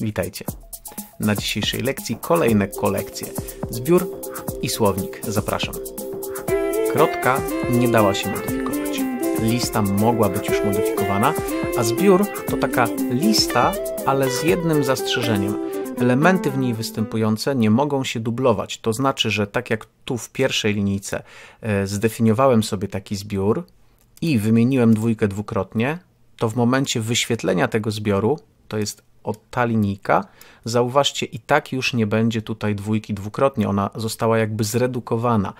Witajcie. Na dzisiejszej lekcji kolejne kolekcje. Zbiór i słownik. Zapraszam. Kropka nie dała się modyfikować. Lista mogła być już modyfikowana, a zbiór to taka lista, ale z jednym zastrzeżeniem – elementy w niej występujące nie mogą się dublować. To znaczy, że tak jak tu w pierwszej linijce e, zdefiniowałem sobie taki zbiór i wymieniłem dwójkę dwukrotnie, to w momencie wyświetlenia tego zbioru, to jest od Talinika, zauważcie, i tak już nie będzie tutaj dwójki dwukrotnie, ona została jakby zredukowana.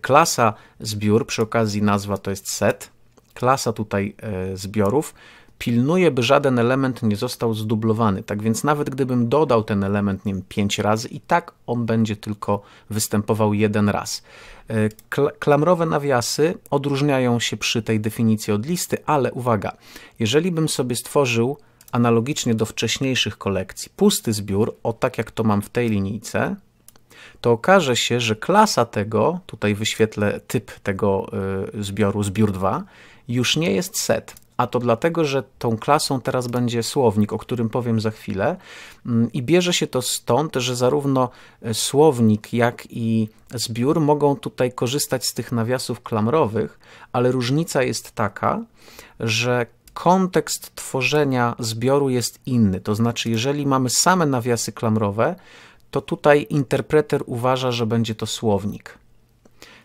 Klasa zbiór, przy okazji nazwa to jest set, klasa tutaj e, zbiorów, pilnuje, by żaden element nie został zdublowany. Tak więc nawet gdybym dodał ten element nie wiem, razy, i tak on będzie tylko występował jeden raz. E, klamrowe nawiasy odróżniają się przy tej definicji od listy, ale uwaga, jeżeli bym sobie stworzył analogicznie do wcześniejszych kolekcji pusty zbiór, o tak jak to mam w tej linijce, to okaże się, że klasa tego, tutaj wyświetlę typ tego y, zbioru, zbiór 2, już nie jest set. A to dlatego, że tą klasą teraz będzie słownik, o którym powiem za chwilę, mm, i bierze się to stąd, że zarówno y, słownik, jak i zbiór mogą tutaj korzystać z tych nawiasów klamrowych, ale różnica jest taka, że kontekst tworzenia zbioru jest inny. To znaczy, jeżeli mamy same nawiasy klamrowe, to tutaj interpreter uważa, że będzie to słownik.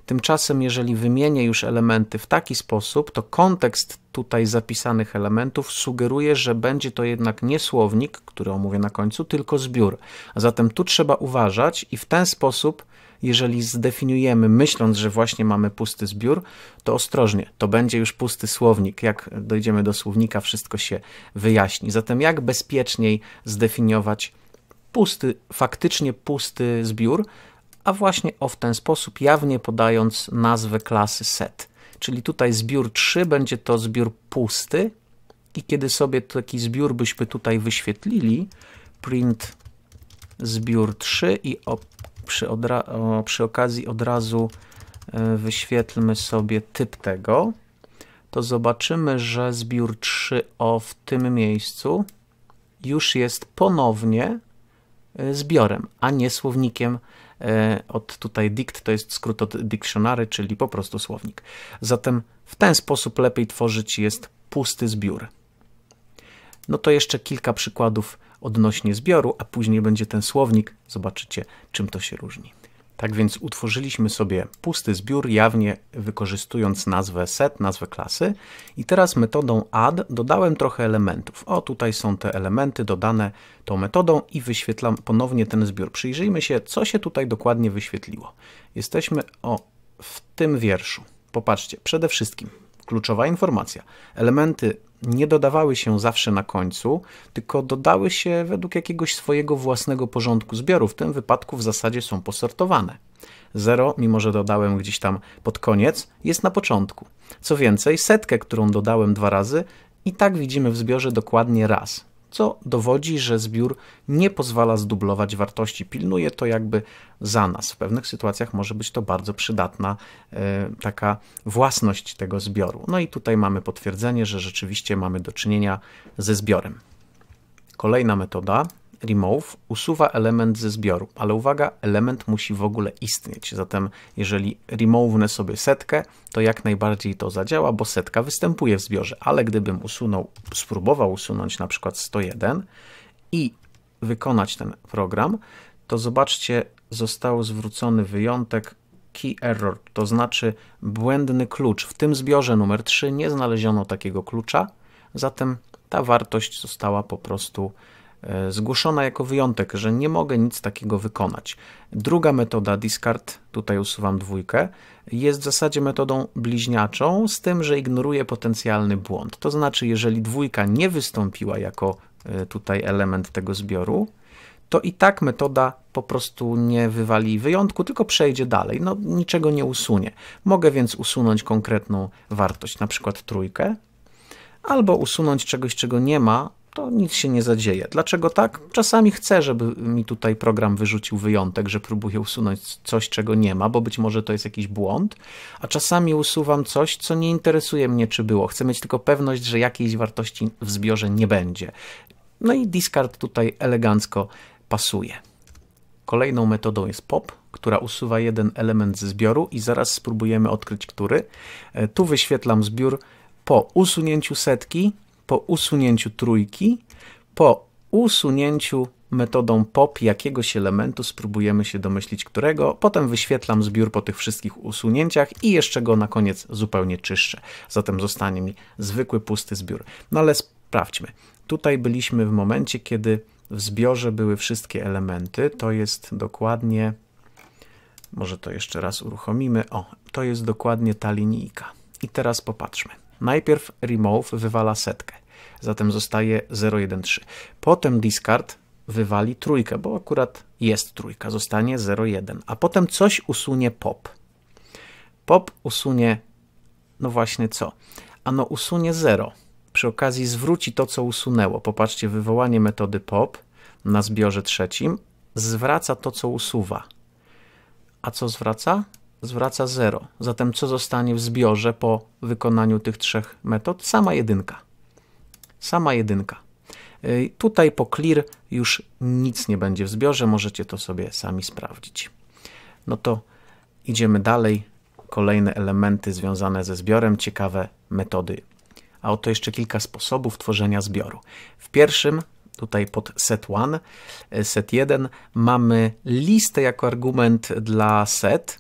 Tymczasem, jeżeli wymienię już elementy w taki sposób, to kontekst tutaj zapisanych elementów sugeruje, że będzie to jednak nie słownik, który omówię na końcu, tylko zbiór. A zatem tu trzeba uważać i w ten sposób jeżeli zdefiniujemy, myśląc, że właśnie mamy pusty zbiór, to ostrożnie, to będzie już pusty słownik. Jak dojdziemy do słownika, wszystko się wyjaśni. Zatem jak bezpieczniej zdefiniować pusty, faktycznie pusty zbiór, a właśnie o w ten sposób, jawnie podając nazwę klasy set. Czyli tutaj zbiór 3 będzie to zbiór pusty i kiedy sobie taki zbiór byśmy tutaj wyświetlili, print zbiór 3 i przy, przy okazji od razu e, wyświetlmy sobie typ tego, to zobaczymy, że zbiór 3O w tym miejscu już jest ponownie e, zbiorem, a nie słownikiem e, od tutaj dict, to jest skrót od dictionary, czyli po prostu słownik. Zatem w ten sposób lepiej tworzyć jest pusty zbiór. No to jeszcze kilka przykładów odnośnie zbioru, a później będzie ten słownik. Zobaczycie, czym to się różni. Tak więc utworzyliśmy sobie pusty zbiór, jawnie wykorzystując nazwę set, nazwę klasy. I teraz metodą add dodałem trochę elementów. O, tutaj są te elementy dodane tą metodą i wyświetlam ponownie ten zbiór. Przyjrzyjmy się, co się tutaj dokładnie wyświetliło. Jesteśmy o, w tym wierszu. Popatrzcie, przede wszystkim kluczowa informacja. Elementy nie dodawały się zawsze na końcu, tylko dodały się według jakiegoś swojego własnego porządku zbioru. W tym wypadku w zasadzie są posortowane. Zero, mimo że dodałem gdzieś tam pod koniec, jest na początku. Co więcej, setkę, którą dodałem dwa razy, i tak widzimy w zbiorze dokładnie raz co dowodzi, że zbiór nie pozwala zdublować wartości. Pilnuje to jakby za nas. W pewnych sytuacjach może być to bardzo przydatna e, taka własność tego zbioru. No i tutaj mamy potwierdzenie, że rzeczywiście mamy do czynienia ze zbiorem. Kolejna metoda remove usuwa element ze zbioru, ale uwaga, element musi w ogóle istnieć. Zatem jeżeli remove sobie setkę, to jak najbardziej to zadziała, bo setka występuje w zbiorze, ale gdybym usunął, spróbował usunąć na przykład 101 i wykonać ten program, to zobaczcie, został zwrócony wyjątek key error, to znaczy błędny klucz. W tym zbiorze numer 3 nie znaleziono takiego klucza, zatem ta wartość została po prostu E, zgłoszona jako wyjątek, że nie mogę nic takiego wykonać. Druga metoda, discard, tutaj usuwam dwójkę, jest w zasadzie metodą bliźniaczą, z tym, że ignoruje potencjalny błąd. To znaczy, jeżeli dwójka nie wystąpiła jako e, tutaj element tego zbioru, to i tak metoda po prostu nie wywali wyjątku, tylko przejdzie dalej, no niczego nie usunie. Mogę więc usunąć konkretną wartość, na przykład trójkę, albo usunąć czegoś, czego nie ma, to nic się nie zadzieje. Dlaczego tak? Czasami chcę, żeby mi tutaj program wyrzucił wyjątek, że próbuję usunąć coś, czego nie ma, bo być może to jest jakiś błąd, a czasami usuwam coś, co nie interesuje mnie, czy było. Chcę mieć tylko pewność, że jakiejś wartości w zbiorze nie będzie. No i discard tutaj elegancko pasuje. Kolejną metodą jest pop, która usuwa jeden element ze zbioru i zaraz spróbujemy odkryć który. E, tu wyświetlam zbiór po usunięciu setki po usunięciu trójki, po usunięciu metodą pop jakiegoś elementu, spróbujemy się domyślić którego, potem wyświetlam zbiór po tych wszystkich usunięciach i jeszcze go na koniec zupełnie czyszczę. Zatem zostanie mi zwykły pusty zbiór. No ale sprawdźmy. Tutaj byliśmy w momencie, kiedy w zbiorze były wszystkie elementy, to jest dokładnie, może to jeszcze raz uruchomimy, o, to jest dokładnie ta linijka. I teraz popatrzmy. Najpierw remove wywala setkę, zatem zostaje 0,1,3. Potem discard wywali trójkę, bo akurat jest trójka, zostanie 0,1. A potem coś usunie pop. Pop usunie, no właśnie co? Ano usunie 0. Przy okazji zwróci to, co usunęło. Popatrzcie, wywołanie metody pop na zbiorze trzecim zwraca to, co usuwa. A co zwraca? zwraca 0. Zatem co zostanie w zbiorze po wykonaniu tych trzech metod? Sama jedynka. Sama jedynka. Tutaj po clear już nic nie będzie w zbiorze, możecie to sobie sami sprawdzić. No to idziemy dalej. Kolejne elementy związane ze zbiorem, ciekawe metody. A oto jeszcze kilka sposobów tworzenia zbioru. W pierwszym, tutaj pod set 1, e, set 1 mamy listę jako argument dla set,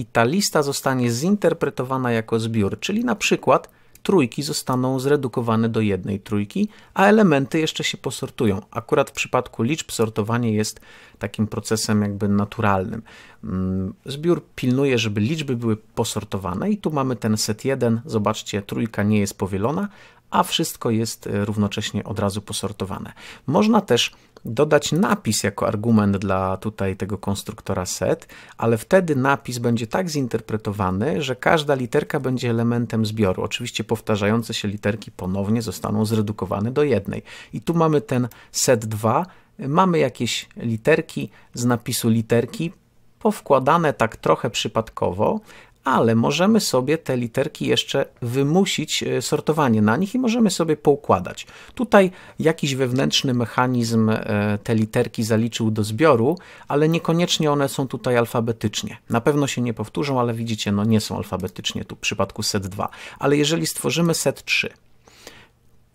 i ta lista zostanie zinterpretowana jako zbiór, czyli na przykład trójki zostaną zredukowane do jednej trójki, a elementy jeszcze się posortują. Akurat w przypadku liczb sortowanie jest takim procesem jakby naturalnym. Mm, zbiór pilnuje, żeby liczby były posortowane i tu mamy ten set 1. Zobaczcie, trójka nie jest powielona, a wszystko jest e, równocześnie od razu posortowane. Można też dodać napis jako argument dla tutaj tego konstruktora set, ale wtedy napis będzie tak zinterpretowany, że każda literka będzie elementem zbioru. Oczywiście powtarzające się literki ponownie zostaną zredukowane do jednej. I tu mamy ten set 2, mamy jakieś literki z napisu literki powkładane tak trochę przypadkowo, ale możemy sobie te literki jeszcze wymusić e, sortowanie na nich i możemy sobie poukładać. Tutaj jakiś wewnętrzny mechanizm e, te literki zaliczył do zbioru, ale niekoniecznie one są tutaj alfabetycznie. Na pewno się nie powtórzą, ale widzicie, no nie są alfabetycznie tu w przypadku set 2. Ale jeżeli stworzymy set 3,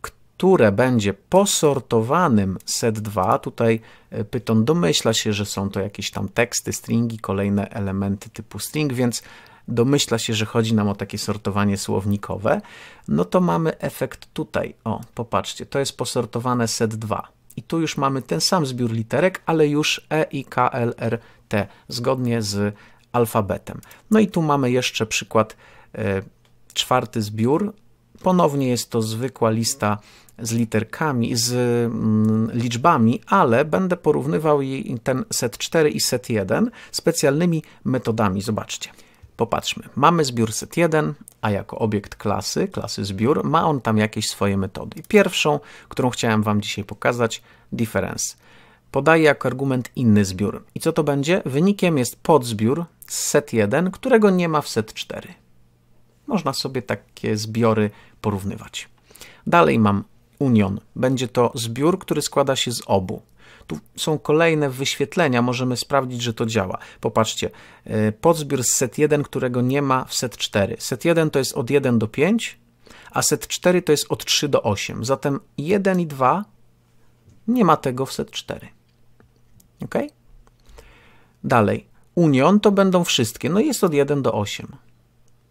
które będzie posortowanym set 2. Tutaj e, Python domyśla się, że są to jakieś tam teksty, stringi, kolejne elementy typu string, więc domyśla się, że chodzi nam o takie sortowanie słownikowe, no to mamy efekt tutaj. O, popatrzcie, to jest posortowane set 2. I tu już mamy ten sam zbiór literek, ale już E, I, K, L, R, T, zgodnie z alfabetem. No i tu mamy jeszcze przykład e, czwarty zbiór. Ponownie jest to zwykła lista z literkami, z mm, liczbami, ale będę porównywał jej ten set 4 i set 1 specjalnymi metodami. Zobaczcie. Popatrzmy, mamy zbiór set1, a jako obiekt klasy, klasy zbiór, ma on tam jakieś swoje metody. Pierwszą, którą chciałem Wam dzisiaj pokazać, difference. Podaję jako argument inny zbiór. I co to będzie? Wynikiem jest podzbiór z set1, którego nie ma w set4. Można sobie takie zbiory porównywać. Dalej mam union. Będzie to zbiór, który składa się z obu. Tu są kolejne wyświetlenia, możemy sprawdzić, że to działa. Popatrzcie, e, podzbiór z set 1, którego nie ma w set 4. Set 1 to jest od 1 do 5, a set 4 to jest od 3 do 8. Zatem 1 i 2 nie ma tego w set 4. Ok? Dalej. Union to będą wszystkie. No jest od 1 do 8.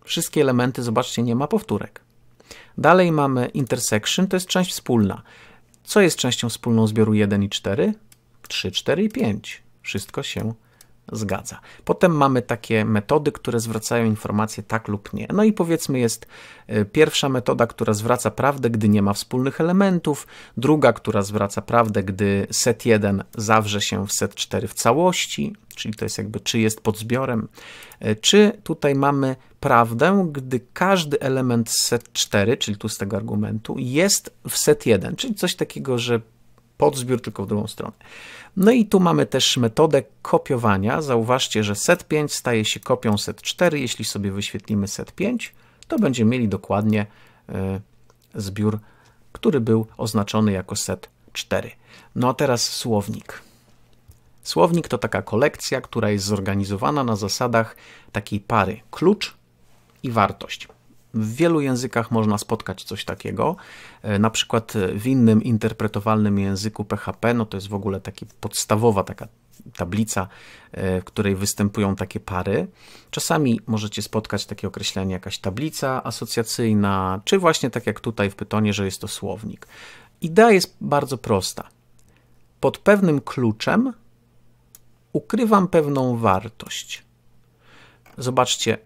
Wszystkie elementy, zobaczcie, nie ma powtórek. Dalej mamy intersection, to jest część wspólna. Co jest częścią wspólną zbioru 1 i 4? 3, 4 i 5. Wszystko się zgadza. Potem mamy takie metody, które zwracają informacje tak lub nie. No i powiedzmy jest y, pierwsza metoda, która zwraca prawdę, gdy nie ma wspólnych elementów, druga, która zwraca prawdę, gdy set 1 zawrze się w set 4 w całości, czyli to jest jakby czy jest pod zbiorem, y, czy tutaj mamy prawdę, gdy każdy element z set 4, czyli tu z tego argumentu, jest w set 1, czyli coś takiego, że podzbiór, tylko w drugą stronę. No i tu mamy też metodę kopiowania. Zauważcie, że set 5 staje się kopią set 4. Jeśli sobie wyświetlimy set 5, to będziemy mieli dokładnie e, zbiór, który był oznaczony jako set 4. No a teraz słownik. Słownik to taka kolekcja, która jest zorganizowana na zasadach takiej pary klucz i wartość. W wielu językach można spotkać coś takiego. E, na przykład e, w innym interpretowalnym języku PHP, no to jest w ogóle taka podstawowa taka tablica, e, w której występują takie pary. Czasami możecie spotkać takie określenie jakaś tablica asocjacyjna, czy właśnie tak jak tutaj w Pytonie, że jest to słownik. Idea jest bardzo prosta. Pod pewnym kluczem ukrywam pewną wartość. Zobaczcie,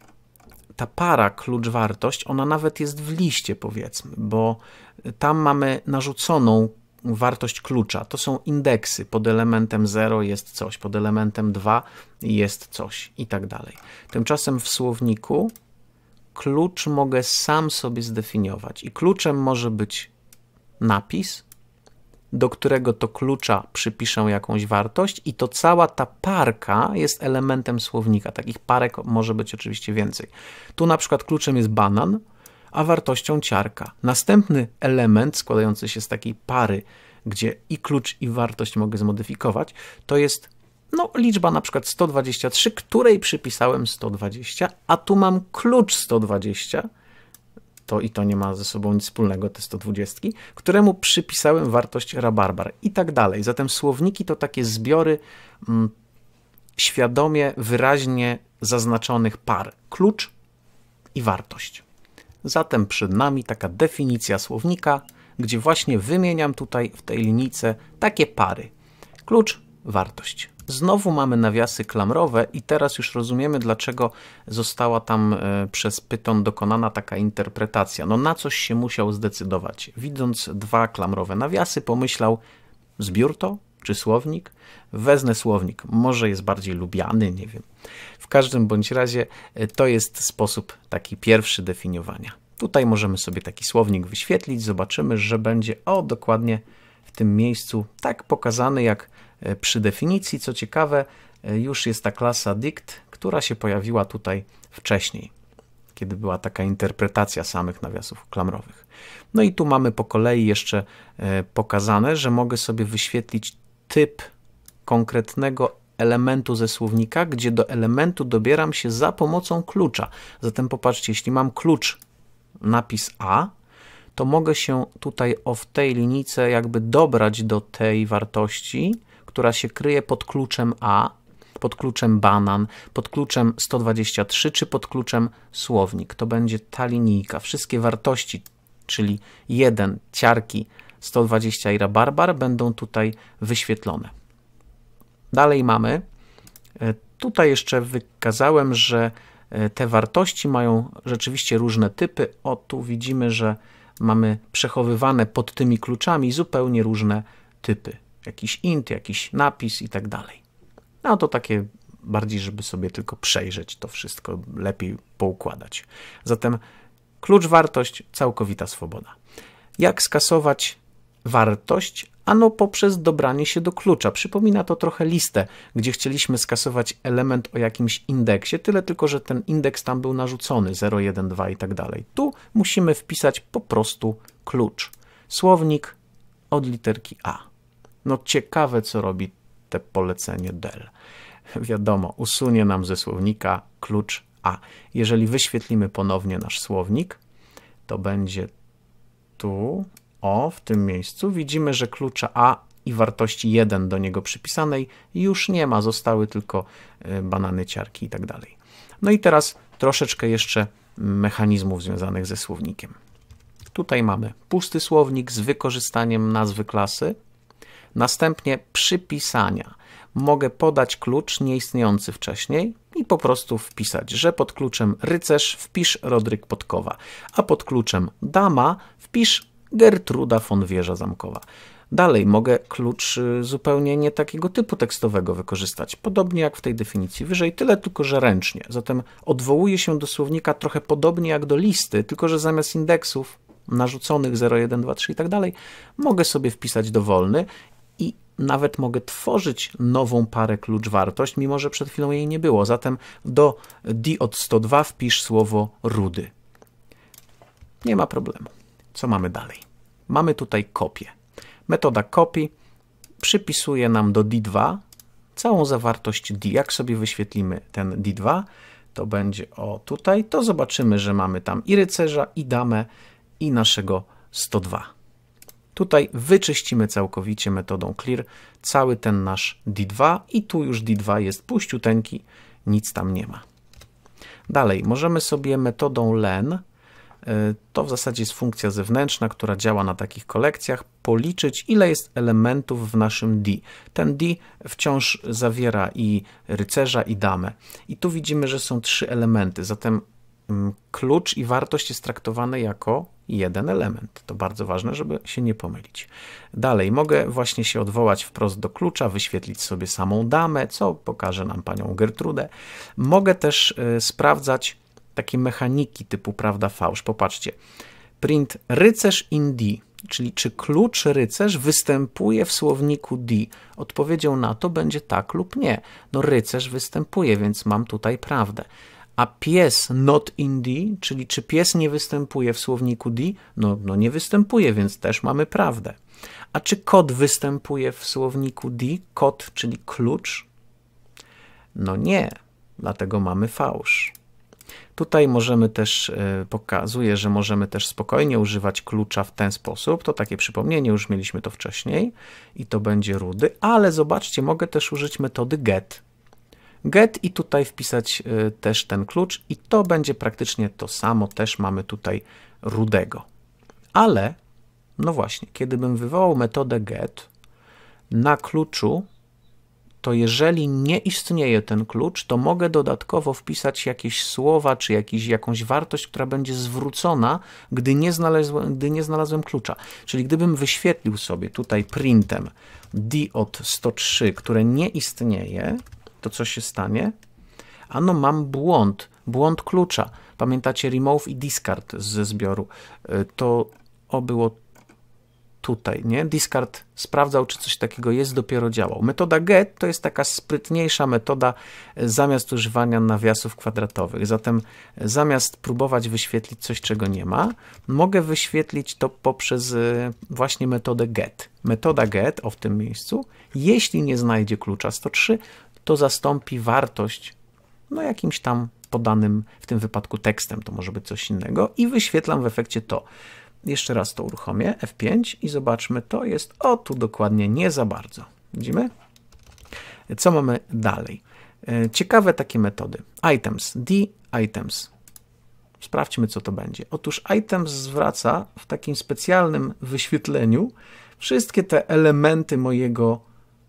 ta para klucz-wartość, ona nawet jest w liście, powiedzmy, bo tam mamy narzuconą wartość klucza. To są indeksy. Pod elementem 0 jest coś, pod elementem 2 jest coś i tak dalej. Tymczasem w słowniku klucz mogę sam sobie zdefiniować i kluczem może być napis, do którego to klucza przypiszę jakąś wartość i to cała ta parka jest elementem słownika. Takich parek może być oczywiście więcej. Tu na przykład kluczem jest banan, a wartością ciarka. Następny element składający się z takiej pary, gdzie i klucz i wartość mogę zmodyfikować, to jest no, liczba na przykład 123, której przypisałem 120, a tu mam klucz 120, to i to nie ma ze sobą nic wspólnego, te 120, któremu przypisałem wartość rabarbar i tak dalej. Zatem słowniki to takie zbiory mm, świadomie, wyraźnie zaznaczonych par. Klucz i wartość. Zatem przed nami taka definicja słownika, gdzie właśnie wymieniam tutaj w tej linijce takie pary. Klucz, wartość. Znowu mamy nawiasy klamrowe i teraz już rozumiemy, dlaczego została tam e, przez Pyton dokonana taka interpretacja. No na coś się musiał zdecydować. Widząc dwa klamrowe nawiasy, pomyślał, zbiór to czy słownik? Wezmę słownik, może jest bardziej lubiany, nie wiem. W każdym bądź razie e, to jest sposób taki pierwszy definiowania. Tutaj możemy sobie taki słownik wyświetlić, zobaczymy, że będzie o dokładnie w tym miejscu tak pokazany jak E, przy definicji. Co ciekawe, e, już jest ta klasa dict, która się pojawiła tutaj wcześniej, kiedy była taka interpretacja samych nawiasów klamrowych. No i tu mamy po kolei jeszcze e, pokazane, że mogę sobie wyświetlić typ konkretnego elementu ze słownika, gdzie do elementu dobieram się za pomocą klucza. Zatem popatrzcie, jeśli mam klucz napis A, to mogę się tutaj o w tej linijce jakby dobrać do tej wartości która się kryje pod kluczem A, pod kluczem banan, pod kluczem 123 czy pod kluczem słownik. To będzie ta linijka. Wszystkie wartości, czyli 1, ciarki, 120 i rabarbar będą tutaj wyświetlone. Dalej mamy. E, tutaj jeszcze wykazałem, że e, te wartości mają rzeczywiście różne typy. O, tu widzimy, że mamy przechowywane pod tymi kluczami zupełnie różne typy jakiś int, jakiś napis i tak dalej. No to takie bardziej, żeby sobie tylko przejrzeć to wszystko, lepiej poukładać. Zatem klucz wartość, całkowita swoboda. Jak skasować wartość? Ano poprzez dobranie się do klucza. Przypomina to trochę listę, gdzie chcieliśmy skasować element o jakimś indeksie, tyle tylko, że ten indeks tam był narzucony 0, 1, 2 i tak dalej. Tu musimy wpisać po prostu klucz. Słownik od literki A. No ciekawe, co robi te polecenie del. Wiadomo, usunie nam ze słownika klucz A. Jeżeli wyświetlimy ponownie nasz słownik, to będzie tu, o, w tym miejscu. Widzimy, że klucza A i wartości 1 do niego przypisanej już nie ma, zostały tylko y, banany, ciarki i tak dalej. No i teraz troszeczkę jeszcze mechanizmów związanych ze słownikiem. Tutaj mamy pusty słownik z wykorzystaniem nazwy klasy, Następnie przypisania mogę podać klucz nieistniejący wcześniej i po prostu wpisać, że pod kluczem rycerz wpisz Rodryk Podkowa, a pod kluczem dama wpisz Gertruda von Wieża Zamkowa. Dalej mogę klucz y, zupełnie nie takiego typu tekstowego wykorzystać, podobnie jak w tej definicji wyżej, tyle tylko, że ręcznie. Zatem odwołuję się do słownika trochę podobnie jak do listy, tylko że zamiast indeksów narzuconych 0, 1, 2, 3 i tak dalej, mogę sobie wpisać dowolny nawet mogę tworzyć nową parę klucz wartość, mimo że przed chwilą jej nie było. Zatem do od 102 wpisz słowo rudy. Nie ma problemu. Co mamy dalej? Mamy tutaj kopię. Metoda copy przypisuje nam do D2 całą zawartość D. Jak sobie wyświetlimy ten D2, to będzie o tutaj, to zobaczymy, że mamy tam i rycerza, i damę, i naszego 102. Tutaj wyczyścimy całkowicie metodą clear cały ten nasz D2 i tu już D2 jest puściuteńki, nic tam nie ma. Dalej, możemy sobie metodą len, y, to w zasadzie jest funkcja zewnętrzna, która działa na takich kolekcjach, policzyć ile jest elementów w naszym D. Ten D wciąż zawiera i rycerza i damę. I tu widzimy, że są trzy elementy, zatem Mm, klucz i wartość jest traktowane jako jeden element. To bardzo ważne, żeby się nie pomylić. Dalej, mogę właśnie się odwołać wprost do klucza, wyświetlić sobie samą damę, co pokaże nam panią Gertrudę. Mogę też y, sprawdzać takie mechaniki typu prawda, fałsz. Popatrzcie, print rycerz in D, czyli czy klucz rycerz występuje w słowniku D. Odpowiedzią na to będzie tak lub nie. No rycerz występuje, więc mam tutaj prawdę a pies not in D, czyli czy pies nie występuje w słowniku D? No, no nie występuje, więc też mamy prawdę. A czy kod występuje w słowniku D? Kod, czyli klucz? No nie, dlatego mamy fałsz. Tutaj możemy też, e, pokazuje, że możemy też spokojnie używać klucza w ten sposób. To takie przypomnienie, już mieliśmy to wcześniej i to będzie rudy, ale zobaczcie, mogę też użyć metody get get i tutaj wpisać y, też ten klucz i to będzie praktycznie to samo, też mamy tutaj rudego. Ale, no właśnie, kiedybym wywołał metodę get na kluczu, to jeżeli nie istnieje ten klucz, to mogę dodatkowo wpisać jakieś słowa czy jakiś, jakąś wartość, która będzie zwrócona, gdy nie, znalazłem, gdy nie znalazłem klucza. Czyli gdybym wyświetlił sobie tutaj printem d od 103, które nie istnieje, to co się stanie? Ano, mam błąd, błąd klucza. Pamiętacie remove i discard ze zbioru. Y, to o było tutaj, nie? Discard sprawdzał, czy coś takiego jest, dopiero działał. Metoda get to jest taka sprytniejsza metoda y, zamiast używania nawiasów kwadratowych. Zatem y, zamiast próbować wyświetlić coś, czego nie ma, mogę wyświetlić to poprzez właśnie metodę get. Metoda get, o w tym miejscu, jeśli nie znajdzie klucza 103, to zastąpi wartość no jakimś tam podanym w tym wypadku tekstem, to może być coś innego i wyświetlam w efekcie to. Jeszcze raz to uruchomię, F5 i zobaczmy, to jest, o tu dokładnie nie za bardzo. Widzimy? Co mamy dalej? E, ciekawe takie metody. Items, D, items. Sprawdźmy, co to będzie. Otóż items zwraca w takim specjalnym wyświetleniu wszystkie te elementy mojego,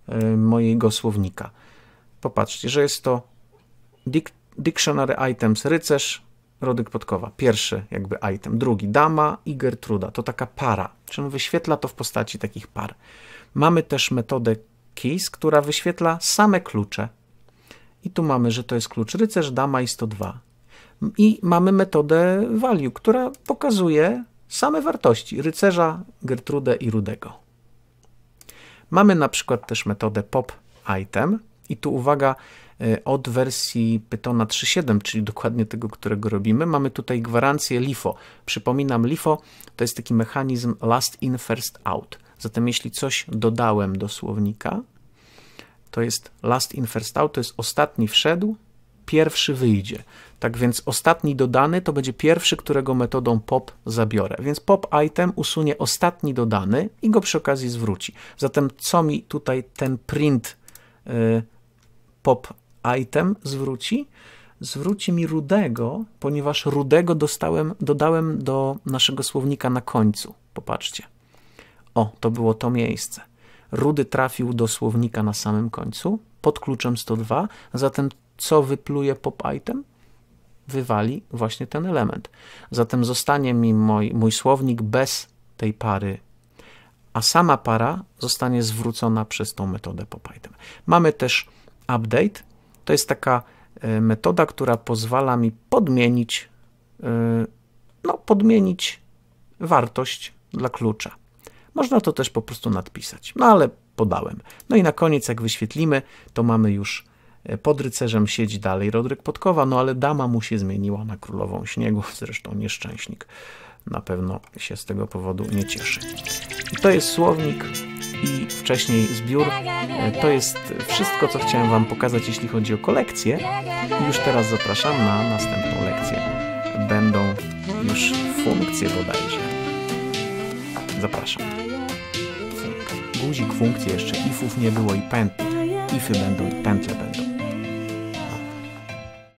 e, mojego słownika. Popatrzcie, że jest to Dic Dictionary Items rycerz, Rodyk Podkowa. Pierwszy jakby item. Drugi dama i Gertruda. To taka para. Czym wyświetla to w postaci takich par. Mamy też metodę keys, która wyświetla same klucze. I tu mamy, że to jest klucz rycerz, dama i 102. I mamy metodę value, która pokazuje same wartości rycerza, Gertrude i Rudego. Mamy na przykład też metodę pop item, i tu uwaga, e, od wersji Pytona 3.7, czyli dokładnie tego, którego robimy, mamy tutaj gwarancję LIFO. Przypominam, LIFO to jest taki mechanizm last in, first out. Zatem jeśli coś dodałem do słownika, to jest last in, first out, to jest ostatni wszedł, pierwszy wyjdzie. Tak więc ostatni dodany to będzie pierwszy, którego metodą pop zabiorę. Więc pop item usunie ostatni dodany i go przy okazji zwróci. Zatem co mi tutaj ten print y, pop item zwróci? Zwróci mi rudego, ponieważ rudego dostałem, dodałem do naszego słownika na końcu. Popatrzcie. O, to było to miejsce. Rudy trafił do słownika na samym końcu pod kluczem 102, zatem co wypluje pop item? Wywali właśnie ten element. Zatem zostanie mi mój, mój słownik bez tej pary a sama para zostanie zwrócona przez tą metodę pop item. Mamy też update to jest taka e, metoda, która pozwala mi podmienić, e, no, podmienić wartość dla klucza. Można to też po prostu nadpisać, no ale podałem. No i na koniec, jak wyświetlimy, to mamy już e, pod rycerzem siedzi dalej Rodryk Podkowa, no ale dama mu się zmieniła na królową śniegu, zresztą nieszczęśnik na pewno się z tego powodu nie cieszy. I to jest słownik i wcześniej zbiór. To jest wszystko, co chciałem Wam pokazać, jeśli chodzi o kolekcję. I już teraz zapraszam na następną lekcję. Będą już funkcje bodajże. Zapraszam. Guzik funkcje jeszcze ifów nie było i pętli. Ify będą i pętle będą.